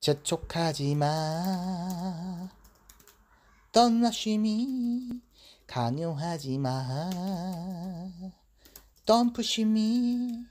재촉하지 마. 떤나심이 강요하지 마. 덤프심이